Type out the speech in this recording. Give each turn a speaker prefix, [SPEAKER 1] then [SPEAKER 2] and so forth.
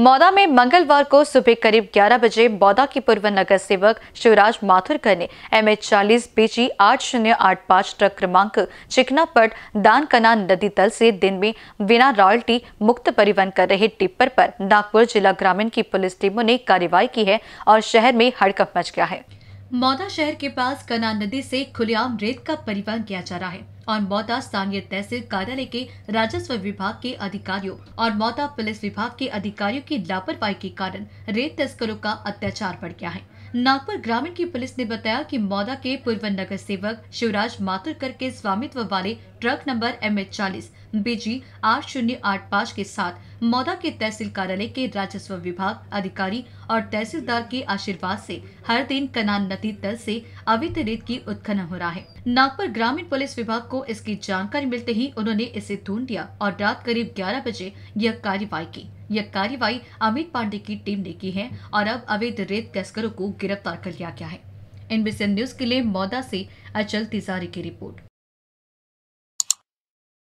[SPEAKER 1] मौदा में मंगलवार को सुबह करीब 11 बजे मौदा के पूर्व नगर सेवक शिवराज माथुरकर ने एम एच चालीस बीजी आठ शून्य आठ पाँच ट्रक क्रमांक चिकनापट दानकना नदी तल से दिन में बिना रॉयल्टी मुक्त परिवहन कर रहे टिप्पर पर नागपुर जिला ग्रामीण की पुलिस टीमों ने कार्रवाई की है और शहर में हड़कप मच गया है मौदा शहर के पास कना नदी से खुलेआम रेत का परिवहन किया जा रहा है और मौदा स्थानीय तहसील कार्यालय के राजस्व विभाग के अधिकारियों और मौदा पुलिस विभाग के अधिकारियों की लापरवाही के कारण रेत तस्करों का अत्याचार बढ़ गया है नागपुर ग्रामीण की पुलिस ने बताया कि मौदा के पूर्व नगर सेवक शिवराज मातुरकर के स्वामित्व वाले ट्रक नंबर एम एच चालीस बीजी आठ शून्य आठ पाँच के साथ मौदा के तहसील कार्यालय के राजस्व विभाग अधिकारी और तहसीलदार के आशीर्वाद से हर दिन कनान नदी तल से अवैध रेत की उत्खनन हो रहा है नागपुर ग्रामीण पुलिस विभाग को इसकी जानकारी मिलते ही उन्होंने इसे ढूंढ लिया और रात करीब ग्यारह बजे यह कार्यवाही की यह कार्रवाई अमित पांडे की टीम ने की है और अब अवैध रेत तस्करों को गिरफ्तार कर लिया गया है एनबीसी न्यूज के लिए मौदा से अचल तिजारी की रिपोर्ट